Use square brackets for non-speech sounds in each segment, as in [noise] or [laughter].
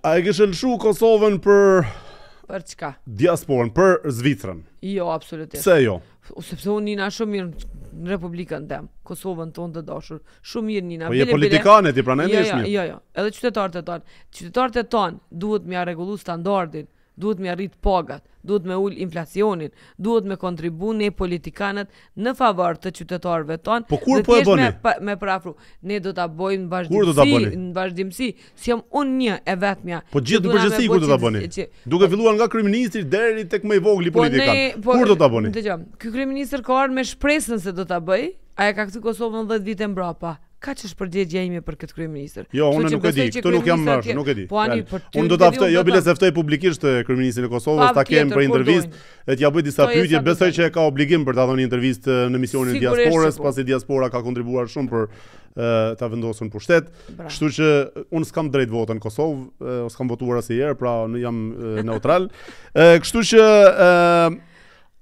A e kishë lëshu Kosovën për... Për çka? Diasporën, për Zvitrën. Jo, absolutisht. Se jo? Sepse unë njëna shumë mirë në Republikën dhe Kosovën tonë të dashur, shumë mirë njëna. Po je pranë e ti Jo, jo, jo, jo. Edhe qytetarët e tonë. Qytetarët e tonë duhet me a regullu standardin duhet me rrit pagat, duhet me ul inflacionin, duhet me kontribu ne politikanët në favor të qytetarëve tonë. Po kur po e bëni? Me, me prafru, ne do ta bëjmë vazhdimsi, në vazhdimsi, si jam unë një e vetmja. Po gjithë në përgjithësi kur do ta bëni? Duke po, filluar nga kryeministri deri tek më i vogli i po, po kur do ta bëni? Dgjoj. Ky kryeministër ka ardhur me shpresën se do ta bëj. A e ka këtë Kosovën 10 vite mbrapa. Ka që është përgjegjja ime për këtë kryeministër. Jo, unë nuk e di, këtë nuk jam mësh, nuk e di. Po ani për ty. Unë do ta ftoj, jo bile se ftoj publikisht kryeministin e Kosovës, ta kem për po intervistë, dhe t'ja bëj disa po, pyetje, besoj që ka obligim për ta dhënë intervistë në misionin diasporës, po. pasi diaspora ka kontribuar shumë për ta vendosur në pushtet. Kështu që unë s'kam drejt votën në Kosovë, os kam votuar asnjëherë, pra unë jam [laughs] neutral. Kështu që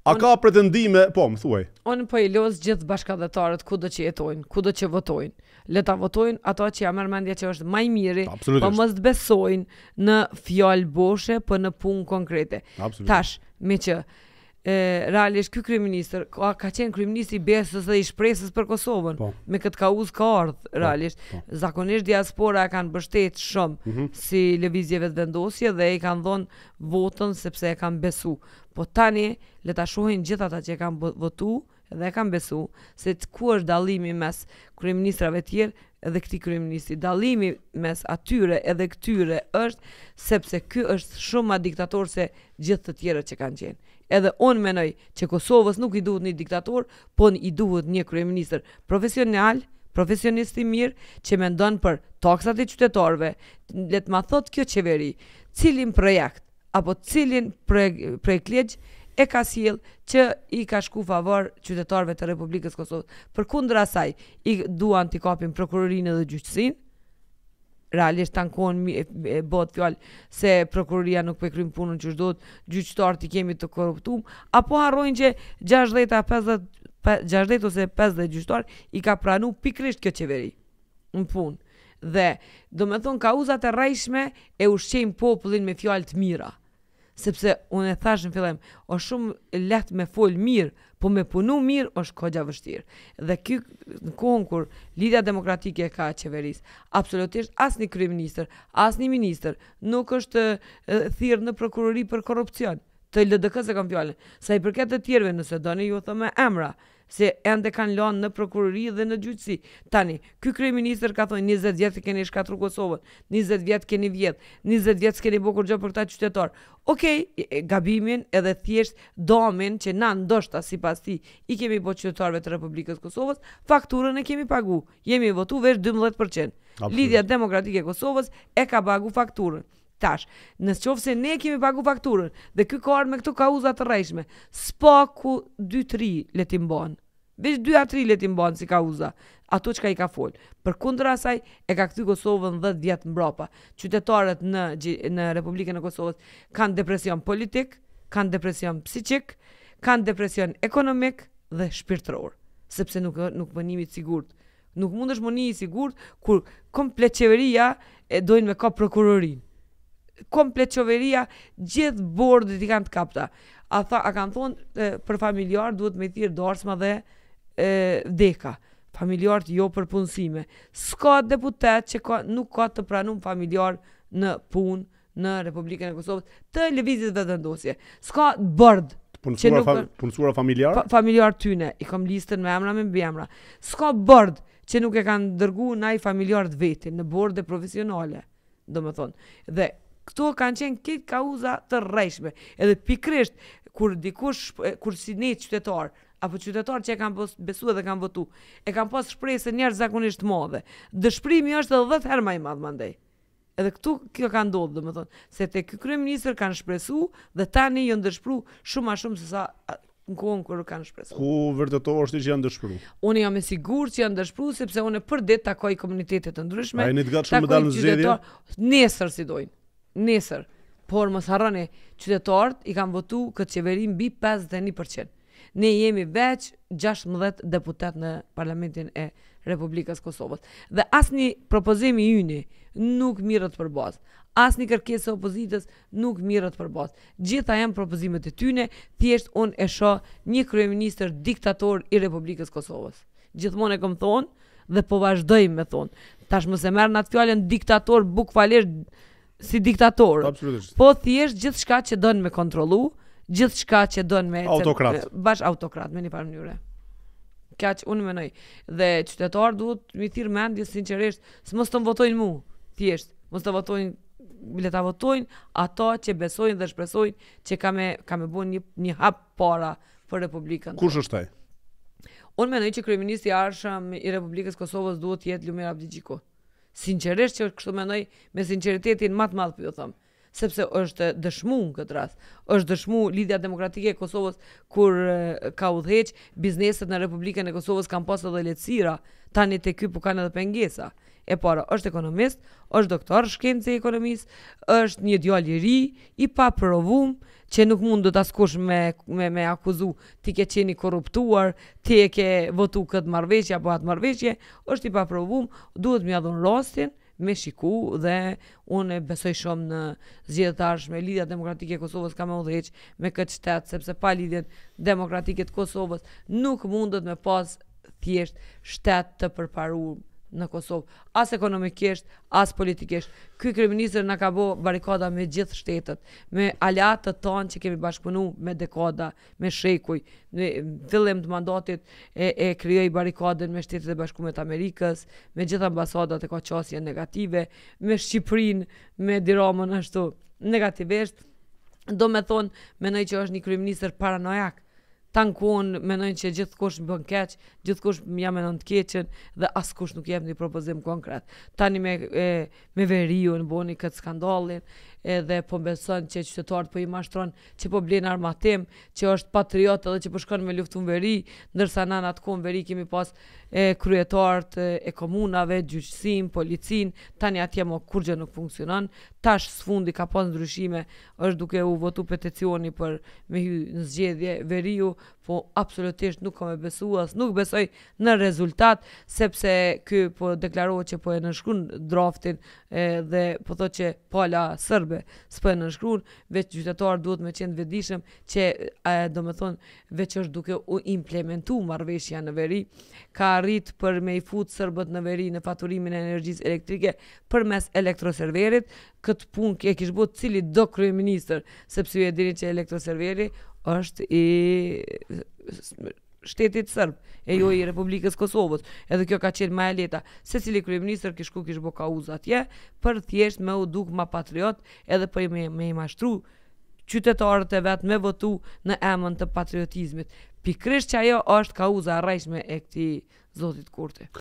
A ka pretendime, po, më thuaj. Unë po i lëz gjithë bashkëdhëtarët kudo që jetojnë, kudo që votojnë le ta votojnë ato që ja merr mendje që është më i miri, po mos të besojnë në fjalë boshe, po në punë konkrete. Tash, me që e, realisht ky kryeministër ka ka qenë kryeminist i besës dhe i shpresës për Kosovën. Po. Me kët kauz ka ardh po, realisht. Po. Po. Zakonisht diaspora e kanë mbështet shumë mm -hmm. si lëvizjeve të vendosje dhe i kanë dhënë votën sepse e kanë besu. Po tani le ta shohin gjithata ata që e kanë votuar dhe kam besu se të ku është dalimi mes kryeministrave tjerë edhe këti kryeministi. Dalimi mes atyre edhe këtyre është sepse ky është shumë ma diktator se gjithë të tjere që kanë qenë. Edhe on menoj që Kosovës nuk i duhet një diktator, po në i duhet një kryeministr profesional, profesionisti mirë, që me ndonë për taksat e qytetarve, letë ma thotë kjo qeveri, cilin projekt, apo cilin projekt legjë e ka sjell që i ka shku favor qytetarëve të Republikës së Kosovës. Përkundër asaj, i duan të kapin prokurorinë dhe gjyqësinë. Realisht tan kohën bëhet fjal se prokuroria nuk po kryen punën që duhet, gjyqtarët i kemi të korruptuar, apo harrojnë që 60 50 ose 50 gjyqtar i ka pranu pikrisht kjo qeveri në punë. Dhe do me thonë kauzat e rajshme e ushqejmë popullin me fjalë të mira sepse unë e thash në fillem, o shumë lehtë me fol mirë, po me punu mirë është kogja vështirë. Dhe ky në kohën kur demokratike ka qeverisë, absolutisht asni kryeministër, asni ministër nuk është thirrë në prokurori për korrupsion të LDK-s e kam sa i përket të tjerve nëse do ju them emra, se ende kanë lënë në prokurori dhe në gjyqësi. Tani, ky kryeministër ka thonë 20 vjet që keni shkatru Kosovën, 20 vjet keni vjet, 20 vjet keni bëkur gjë për këtë qytetar. Okej, okay, gabimin edhe thjesht domin që na ndoshta sipas ti i kemi bëu qytetarëve të Republikës së Kosovës, fakturën e kemi pagu. Jemi votu vetëm 12%. Absolut. Lidhja demokratike e Kosovës e ka pagu fakturën. Tash, nësë qovë se ne kemi pagu fakturën dhe ky kohar me këto kauzat të rejshme, s'pa ku 2-3 letim banë, Veç 2-3 letim banë si kauza, ato që ka i ka folë. Për kundra asaj, e ka këthy Kosovën 10 djetë mbropa. Qytetarët në, në Republikën e Kosovës kanë depresion politik, kanë depresion psikik, kanë depresion ekonomik dhe shpirtëror, sepse nuk, nuk mënimi të sigurët. Nuk mund është mënimi të sigurët, kur komplet qeveria e dojnë me ka prokurorinë komplet qoveria, gjithë bordit i kanë të kapta. A, tha, a kanë thonë e, për familjarë duhet me tjirë dorsma dhe e, deka familjarët jo për punësime. Ska deputet që ka, nuk ka të pranum familjar në punë në Republikën e Kosovës të levizit dhe dëndosje. Ska bërd punësura, nuk, fa, punësura familjar? Fa, familjar tyne, i kom listën me emra me mbi emra. Ska bërd që nuk e kanë dërgu na i familjarët veti në bërd e profesionale, do me thonë. Dhe këto kanë qenë këtë kauza të rrejshme. Edhe pikrisht, kur dikush, kur si një qytetarë, apo qytetarë që e kanë besu edhe kanë votu, e kanë pas shprej se njerë zakonisht modhe, dëshprimi është edhe dhe herë herma i madhë mandej. Edhe këtu kjo ka ndodhë, dhe më thonë, se të kjo kërëm njësër kanë shpresu, dhe tani jënë dëshpru shumë a shumë se sa në kohën kërë kanë shpresu. Ku vërdëto është i që janë dëshpru? Unë jam e sigur që janë dëshpru, sepse unë e për takoj komunitetet të ndryshme, takoj qytetar, nesër si dojnë nesër, por mos harroni, qytetarët i kanë votu këtë qeveri mbi 51%. Ne jemi veç 16 deputet në Parlamentin e Republikës Kosovës. Dhe propozim propozimi yni nuk mirët për bazë. Asnjë kërkesë e opozitës nuk mirët për bazë. Gjitha jenë propozimet e tyne, thjesht unë e shoh një kryeminist diktator i Republikës Kosovës. Gjithmonë e këmë thonë dhe po vazhdojmë me thonë. Tash më se merë në fjallën diktator bukvalisht si diktator. Absolutisht. Po thjesht gjithçka që don me kontrollu, gjithçka që don me autokrat. bash autokrat me një farë mënyrë. që unë menoj dhe qytetar duhet mi thirr mendje sinqerisht, s'mos të votojnë mu, thjesht. Mos të votojnë le ta votojnë ato që besojnë dhe shpresojnë që ka me ka me bën një një hap para për Republikën. Kush është ai? Unë menoj që kryeministri i Arshëm i Republikës Kosovës duhet të jetë Lumir Abdigjiku. Sinqerisht që kështu mendoj me sinqeritetin më të madh po ju them sepse është dëshmu në këtë rast. është dëshmu lidhja demokratike e Kosovës kur ka udheq, bizneset në Republikën e Kosovës kanë pas dhe letësira, tani të kjo po kanë edhe pengesa. E para, është ekonomist, është doktor shkenci ekonomist, është një djali ri, i pa që nuk mund do të askush me, me, me akuzu ti ke qeni korruptuar, ti e ke votu këtë marveqja, po atë marveqje, është i pa provum, duhet më jadhun rostin, me shiku dhe unë e besoj shumë në zgjedhje të ardhshme lidhja demokratike e Kosovës ka më udhëheq me këtë shtet sepse pa lidhjen demokratike të Kosovës nuk mundet me pas thjesht shtet të përparuar në Kosovë, as ekonomikisht, as politikisht. Ky kryeministër na ka bë barikada me gjithë shtetet, me aleatët tonë që kemi bashkëpunuar me dekada, me shekuj. Në fillim të mandatit e e krijoi barikadën me Shtetet e Bashkuara të Amerikës, me gjithë ambasadat e ka qasje negative, me Shqipërinë, me Diramën ashtu negativisht. Do me thonë, menoj që është një kryeministër paranojak, tankon, menojnë që gjithë kush më bën keq, gjithë më jam mendon të keqën dhe asë nuk jep një propozim konkret. Tani me, e, me veriju në boni këtë skandalin, edhe po besojnë që qytetarët po i mashtron që po blen armatim, që është patriot edhe që po shkon me luftën veri, ndërsa na atë kohën veri kemi pas e, kryetarët e, e komunave, gjyqësin, policin, tani atje më kurgjë nuk funksionon, tash së fundi ka pas ndryshime, është duke u votu peticioni për me hy në zgjedhje veriu, po absolutisht nuk kam e besuar as nuk besoj në rezultat sepse ky po deklarohet që po e nënshkruan draftin edhe po thotë që pala po serbe s'po e nënshkruan vetë qytetar duhet me qenë të vetëdijshëm që domethënë veç është duke u implementu marrveshja në veri ka arrit për me i fut serbët në veri në faturimin e energjisë elektrike përmes elektroserverit këtë punë e kishte bërë cili do kryeminist sepse ju e dini që elektroserveri është i shtetit sërb, e jo i Republikës Kosovës, edhe kjo ka qenë ma e leta, se cili kryeministër kishku kishë bo uza atje, për thjesht me u duk ma patriot, edhe për me, me i mashtru qytetarët e vetë me votu në emën të patriotizmit. Pikrish që ajo është kauza rajshme e këti zotit kurte.